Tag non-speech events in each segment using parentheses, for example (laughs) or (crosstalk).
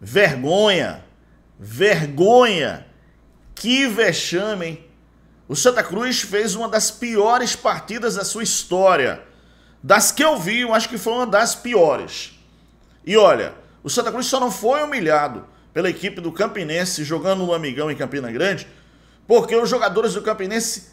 Vergonha, vergonha, que vexame, hein? O Santa Cruz fez uma das piores partidas da sua história. Das que eu vi, eu acho que foi uma das piores. E olha, o Santa Cruz só não foi humilhado pela equipe do Campinense jogando no Amigão em Campina Grande, porque os jogadores do Campinense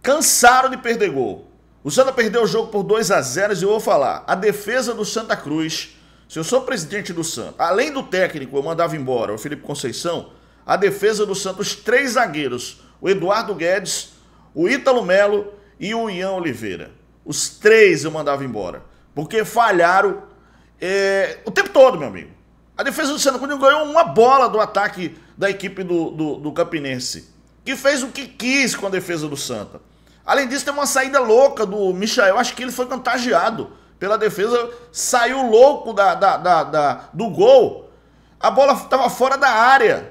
cansaram de perder gol. O Santa perdeu o jogo por 2 a 0 e eu vou falar, a defesa do Santa Cruz se eu sou presidente do Santos, além do técnico, eu mandava embora o Felipe Conceição, a defesa do Santos, três zagueiros: o Eduardo Guedes, o Ítalo Melo e o Ian Oliveira. Os três eu mandava embora. Porque falharam é, o tempo todo, meu amigo. A defesa do Santos ganhou uma bola do ataque da equipe do, do, do Campinense, que fez o que quis com a defesa do Santa. Além disso, tem uma saída louca do Michael. Acho que ele foi contagiado pela defesa, saiu louco da, da, da, da do gol. A bola estava fora da área.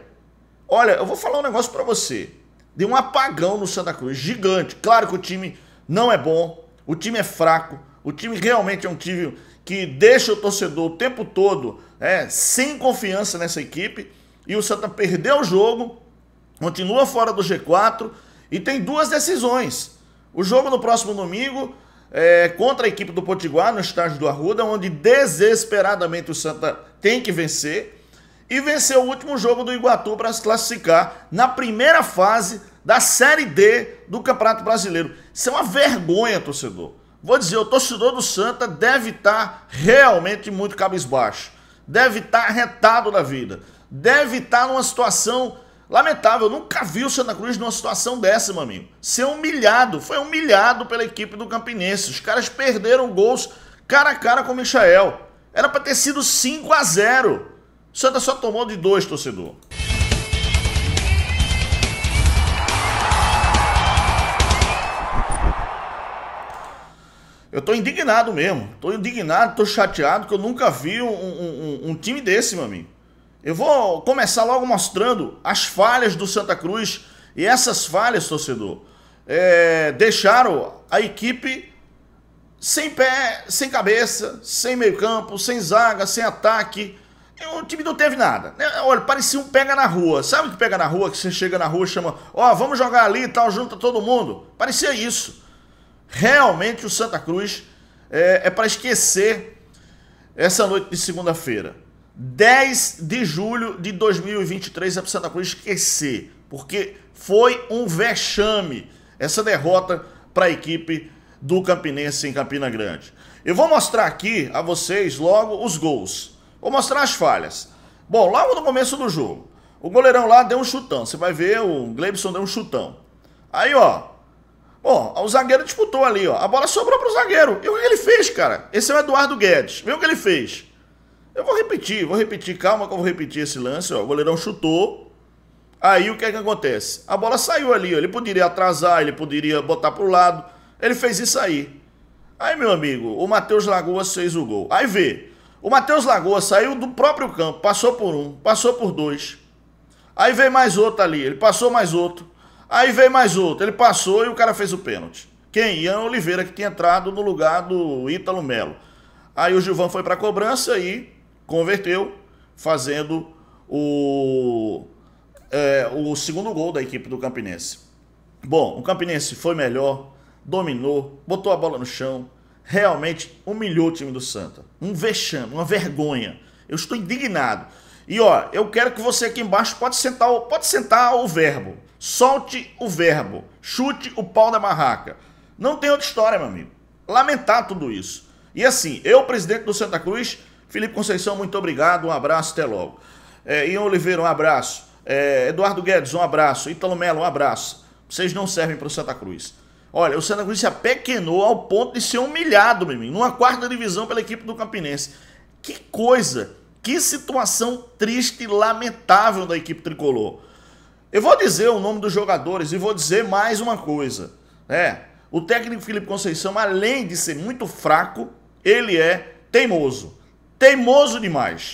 Olha, eu vou falar um negócio para você. Deu um apagão no Santa Cruz, gigante. Claro que o time não é bom, o time é fraco, o time realmente é um time que deixa o torcedor o tempo todo é, sem confiança nessa equipe. E o Santa perdeu o jogo, continua fora do G4 e tem duas decisões. O jogo no próximo domingo é, contra a equipe do Potiguar no estádio do Arruda, onde desesperadamente o Santa tem que vencer. E venceu o último jogo do Iguatu para se classificar na primeira fase da Série D do Campeonato Brasileiro. Isso é uma vergonha, torcedor. Vou dizer, o torcedor do Santa deve estar tá realmente muito cabisbaixo. Deve estar tá retado da vida. Deve estar tá numa situação Lamentável, eu nunca vi o Santa Cruz numa situação dessa, meu amigo. Ser humilhado, foi humilhado pela equipe do Campinense. Os caras perderam gols cara a cara com o Michael. Era para ter sido 5 a 0. O Santa só tomou de dois, torcedor. Eu tô indignado mesmo. Tô indignado, tô chateado que eu nunca vi um, um, um, um time desse, meu amigo. Eu vou começar logo mostrando as falhas do Santa Cruz e essas falhas, torcedor, é, deixaram a equipe sem pé, sem cabeça, sem meio campo, sem zaga, sem ataque. O time não teve nada. Né? Olha, parecia um pega na rua. Sabe o que pega na rua? Que você chega na rua e chama, ó, oh, vamos jogar ali e tal, junta todo mundo. Parecia isso. Realmente o Santa Cruz é, é para esquecer essa noite de segunda-feira. 10 de julho de 2023 é para Santa Cruz esquecer, porque foi um vexame essa derrota para a equipe do Campinense em Campina Grande. Eu vou mostrar aqui a vocês logo os gols. Vou mostrar as falhas. Bom, logo no começo do jogo, o goleirão lá deu um chutão. Você vai ver, o Glebson deu um chutão. Aí, ó. Bom, o zagueiro disputou ali, ó. A bola sobrou pro zagueiro. E o que ele fez, cara? Esse é o Eduardo Guedes. Viu o que ele fez? Eu vou repetir, vou repetir, calma que eu vou repetir esse lance, ó. O goleirão chutou. Aí o que é que acontece? A bola saiu ali, ó. Ele poderia atrasar, ele poderia botar pro lado. Ele fez isso aí. Aí, meu amigo, o Matheus Lagoas fez o gol. Aí vê. O Matheus Lagoa saiu do próprio campo, passou por um, passou por dois. Aí veio mais outro ali, ele passou mais outro. Aí veio mais outro, ele passou e o cara fez o pênalti. Quem? Ian Oliveira, que tinha entrado no lugar do Ítalo Melo. Aí o Gilvan foi para a cobrança e converteu, fazendo o, é, o segundo gol da equipe do Campinense. Bom, o Campinense foi melhor, dominou, botou a bola no chão, realmente humilhou o time do Santa. Um vexame, uma vergonha. Eu estou indignado. E ó, eu quero que você aqui embaixo pode sentar, pode sentar o verbo. Solte o verbo, chute o pau da barraca. Não tem outra história, meu amigo. Lamentar tudo isso. E assim, eu, presidente do Santa Cruz, Felipe Conceição, muito obrigado, um abraço, até logo. É, Ian Oliveira, um abraço. É, Eduardo Guedes, um abraço. Italo Melo, um abraço. Vocês não servem para o Santa Cruz. Olha, o Santa Cruz se apequenou ao ponto de ser humilhado, meu amigo, numa quarta divisão pela equipe do Campinense. Que coisa, que situação triste e lamentável da equipe tricolor. Eu vou dizer o nome dos jogadores e vou dizer mais uma coisa. É, o técnico Felipe Conceição, além de ser muito fraco, ele é teimoso teimoso demais.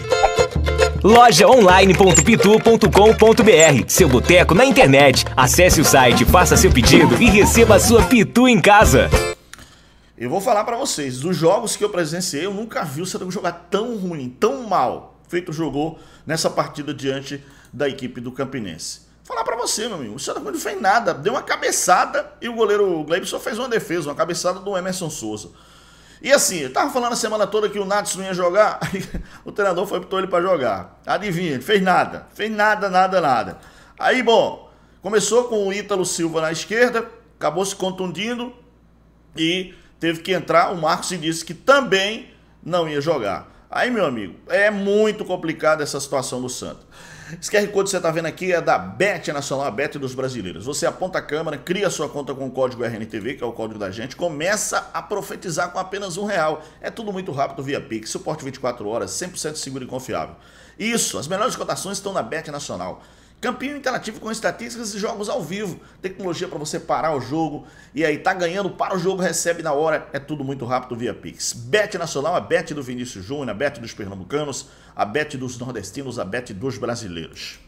Lojaonline.pitu.com.br Seu boteco na internet. Acesse o site, faça seu pedido e receba a sua Pitu em casa. Eu vou falar para vocês, dos jogos que eu presenciei, eu nunca vi o Santa Cruz jogar tão ruim, tão mal, feito jogou nessa partida diante da equipe do Campinense. Vou falar para você, meu amigo, o Santa Cruz não fez nada, deu uma cabeçada e o goleiro Gleibson fez uma defesa, uma cabeçada do Emerson Souza. E assim, eu tava falando a semana toda que o Natos não ia jogar, aí (laughs) o treinador foi botou ele para jogar. Adivinha, ele fez nada, fez nada, nada, nada. Aí, bom, começou com o Ítalo Silva na esquerda, acabou se contundindo e teve que entrar o Marcos e disse que também não ia jogar. Aí, meu amigo, é muito complicada essa situação do Santos. Esse QR Code que você está vendo aqui é da Bet Nacional, a Bet dos Brasileiros. Você aponta a câmera, cria sua conta com o código RNTV, que é o código da gente, começa a profetizar com apenas um real. É tudo muito rápido via Pix, suporte 24 horas, 100% seguro e confiável. Isso, as melhores cotações estão na Bet Nacional. Campinho interativo com estatísticas e jogos ao vivo. Tecnologia para você parar o jogo. E aí, tá ganhando, para o jogo, recebe na hora. É tudo muito rápido via Pix. Bet Nacional, a bet do Vinícius Júnior, a bet dos pernambucanos, a bet dos nordestinos, a bet dos brasileiros.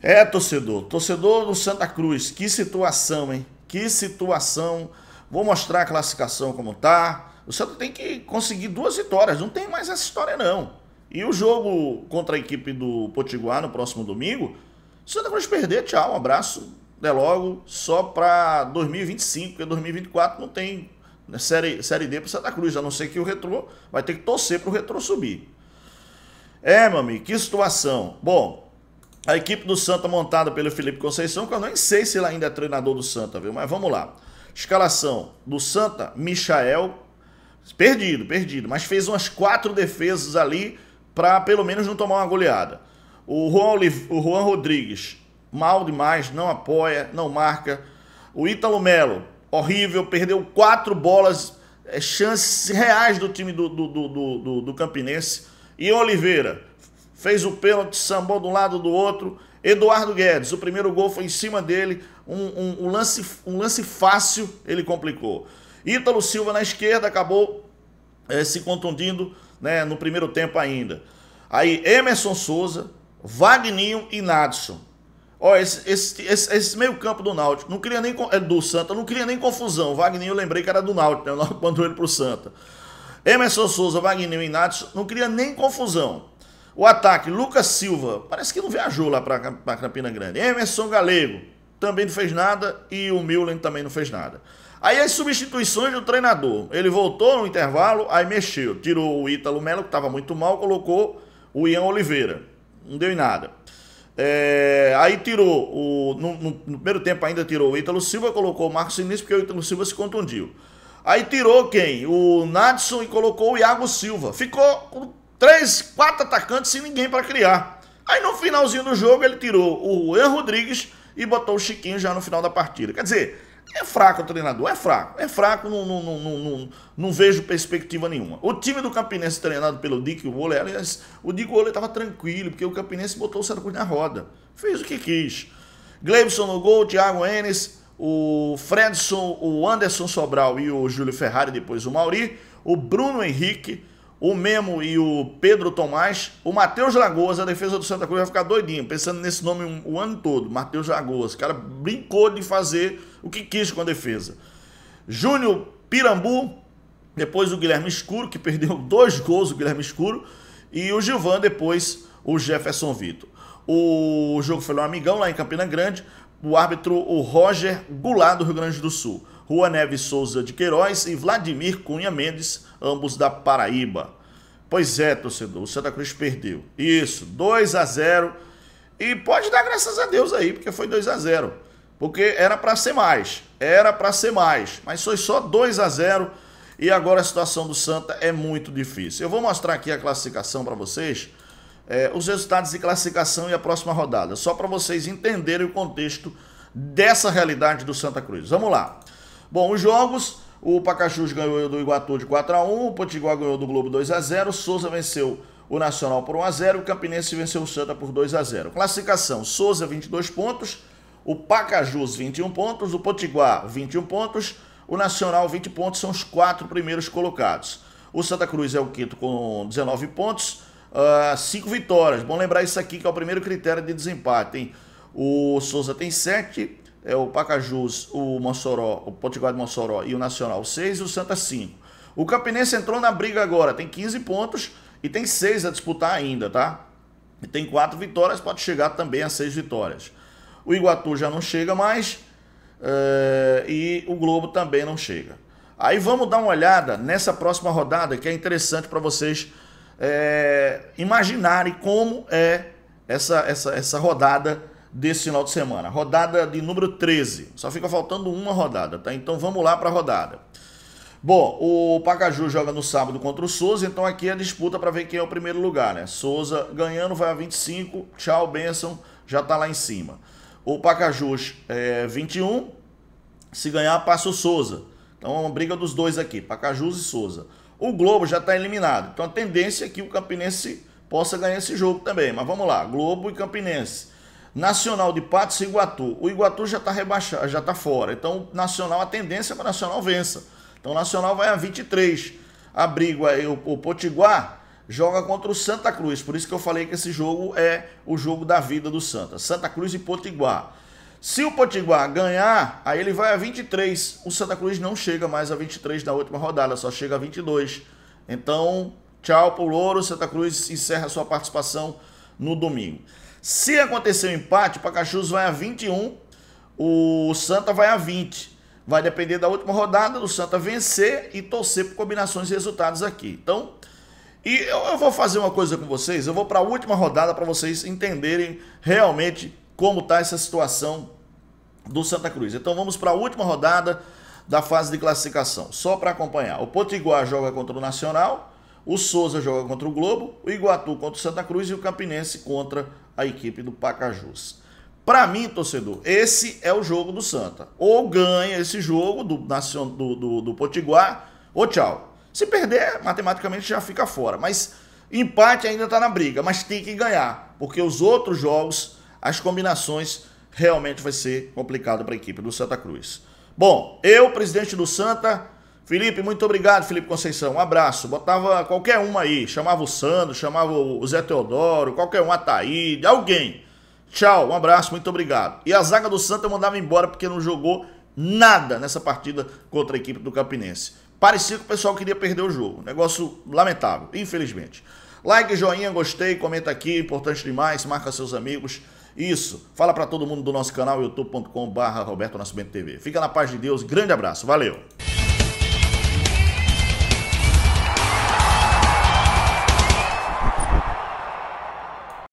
É, torcedor. Torcedor do Santa Cruz. Que situação, hein? Que situação. Vou mostrar a classificação como tá. O Santa tem que conseguir duas vitórias. Não tem mais essa história, não. E o jogo contra a equipe do Potiguar no próximo domingo, se Santa Cruz perder, tchau, um abraço, até logo, só para 2025, porque 2024 não tem né, série, série D para Santa Cruz, a não ser que o Retrô vai ter que torcer para o Retrô subir. É, mami que situação. Bom, a equipe do Santa montada pelo Felipe Conceição, que eu nem sei se ele ainda é treinador do Santa, viu? Mas vamos lá. Escalação do Santa, Michael, perdido, perdido, mas fez umas quatro defesas ali para pelo menos não tomar uma goleada. O Juan, o Juan Rodrigues, mal demais, não apoia, não marca. O Ítalo Melo, horrível, perdeu quatro bolas, é, chances reais do time do, do, do, do, do Campinense. E Oliveira, fez o pênalti, sambou de um lado do outro. Eduardo Guedes, o primeiro gol foi em cima dele, um, um, um lance, um lance fácil, ele complicou. Ítalo Silva na esquerda acabou é, se contundindo né, no primeiro tempo ainda. Aí Emerson Souza, Wagninho e Nadson. Ó, esse, esse, esse, esse meio-campo do Náutico, não queria nem é do Santa, não queria nem confusão. Vagninho eu lembrei que era do Náutico, né? Náutico mandou ele pro Santa. Emerson Souza, Wagninho e Nadson, não queria nem confusão. O ataque, Lucas Silva, parece que não viajou lá para Campina Grande. Emerson Galego, também não fez nada e o Milan também não fez nada. Aí as substituições do treinador. Ele voltou no intervalo, aí mexeu. Tirou o Ítalo Melo, que estava muito mal, colocou o Ian Oliveira. Não deu em nada. É, aí tirou o. No, no, no, primeiro tempo ainda tirou o Ítalo Silva, colocou o Marcos Sinistro, porque o Ítalo Silva se contundiu. Aí tirou quem? O Natson e colocou o Iago Silva. Ficou com três, quatro atacantes sem ninguém para criar. Aí no finalzinho do jogo ele tirou o Ian Rodrigues e botou o Chiquinho já no final da partida. Quer dizer, é fraco o treinador, é fraco. É fraco, não, não, não, não, não vejo perspectiva nenhuma. O time do Campinense treinado pelo Dick Woller, aliás, o Dick Woller estava tranquilo, porque o Campinense botou o Santa Cruz na roda. Fez o que quis. Gleibson no gol, Thiago Enes, o Fredson, o Anderson Sobral e o Júlio Ferrari, depois o Mauri, o Bruno Henrique, o Memo e o Pedro Tomás, o Matheus Lagoas, a defesa do Santa Cruz vai ficar doidinho, pensando nesse nome o ano todo, Matheus Lagoas. O cara brincou de fazer o que quis com a defesa. Júnior Pirambu, depois o Guilherme Escuro, que perdeu (laughs) dois gols, o Guilherme Escuro, e o Gilvan, depois o Jefferson Vitor. O jogo foi no um amigão lá em Campina Grande, o árbitro o Roger Goulart do Rio Grande do Sul. Rua Neves Souza de Queiroz e Vladimir Cunha Mendes, ambos da Paraíba. Pois é, torcedor, o Santa Cruz perdeu. Isso, 2 a 0 E pode dar graças a Deus aí, porque foi 2 a 0 Porque era para ser mais, era para ser mais, mas foi só 2 a 0 e agora a situação do Santa é muito difícil. Eu vou mostrar aqui a classificação para vocês, é, os resultados de classificação e a próxima rodada, só para vocês entenderem o contexto dessa realidade do Santa Cruz. Vamos lá. Bom, os jogos, o Pacajus ganhou do Iguatu de 4 a 1, o Potiguar ganhou do Globo 2 a 0, o Souza venceu o Nacional por 1 a 0, o Campinense venceu o Santa por 2 a 0. Classificação: Souza 22 pontos, o Pacajus 21 pontos, o Potiguar 21 pontos, o Nacional 20 pontos, são os quatro primeiros colocados. O Santa Cruz é o quinto com 19 pontos, uh, vitórias. Bom lembrar isso aqui que é o primeiro critério de desempate, hein? O Souza tem 7, é o Pacajus, o Mossoró, o Potiguar de Mossoró e o Nacional 6 e o Santa 5. O Campinense entrou na briga agora, tem 15 pontos e tem 6 a disputar ainda, tá? E tem 4 vitórias, pode chegar também a 6 vitórias. O Iguatu já não chega mais é, e o Globo também não chega. Aí vamos dar uma olhada nessa próxima rodada que é interessante para vocês é, imaginarem como é essa, essa, essa rodada desse final de semana. Rodada de número 13. Só fica faltando uma rodada, tá? Então vamos lá para a rodada. Bom, o Pacaju joga no sábado contra o Souza, então aqui é a disputa para ver quem é o primeiro lugar, né? Souza ganhando vai a 25, tchau, benção, já está lá em cima. O Pacajus é 21, se ganhar passa o Souza. Então é uma briga dos dois aqui, Pacajus e Souza. O Globo já está eliminado, então a tendência é que o Campinense possa ganhar esse jogo também, mas vamos lá, Globo e Campinense. Nacional de Patos e Iguatu. O Iguatu já está rebaixado, já está fora. Então, Nacional, a tendência é para o Nacional vença. Então, o Nacional vai a 23. Abrigo aí o, o Potiguar joga contra o Santa Cruz. Por isso que eu falei que esse jogo é o jogo da vida do Santa. Santa Cruz e Potiguar. Se o Potiguar ganhar, aí ele vai a 23. O Santa Cruz não chega mais a 23 na última rodada, só chega a 22. Então, tchau pro Louro. Santa Cruz encerra sua participação no domingo. Se acontecer um empate, o Pacachus vai a 21, o Santa vai a 20. Vai depender da última rodada do Santa vencer e torcer por combinações de resultados aqui. Então, e eu, eu vou fazer uma coisa com vocês, eu vou para a última rodada para vocês entenderem realmente como está essa situação do Santa Cruz. Então vamos para a última rodada da fase de classificação, só para acompanhar. O Potiguar joga contra o Nacional, o Souza joga contra o Globo, o Iguatu contra o Santa Cruz e o Campinense contra a equipe do Pacajus. Para mim, torcedor, esse é o jogo do Santa. Ou ganha esse jogo do, do, do, do Potiguar, ou tchau. Se perder, matematicamente já fica fora. Mas empate ainda está na briga, mas tem que ganhar. Porque os outros jogos, as combinações, realmente vai ser complicado para a equipe do Santa Cruz. Bom, eu, presidente do Santa, Felipe, muito obrigado, Felipe Conceição. Um abraço. Botava qualquer um aí. Chamava o Sandro, chamava o Zé Teodoro, qualquer um, Ataíde, alguém. Tchau, um abraço, muito obrigado. E a zaga do Santo eu mandava embora porque não jogou nada nessa partida contra a equipe do Campinense. Parecia que o pessoal queria perder o jogo. Negócio lamentável, infelizmente. Like, joinha, gostei, comenta aqui, importante demais, marca seus amigos. Isso, fala para todo mundo do nosso canal youtube.com/barra Roberto Nascimento TV. Fica na paz de Deus, grande abraço, valeu.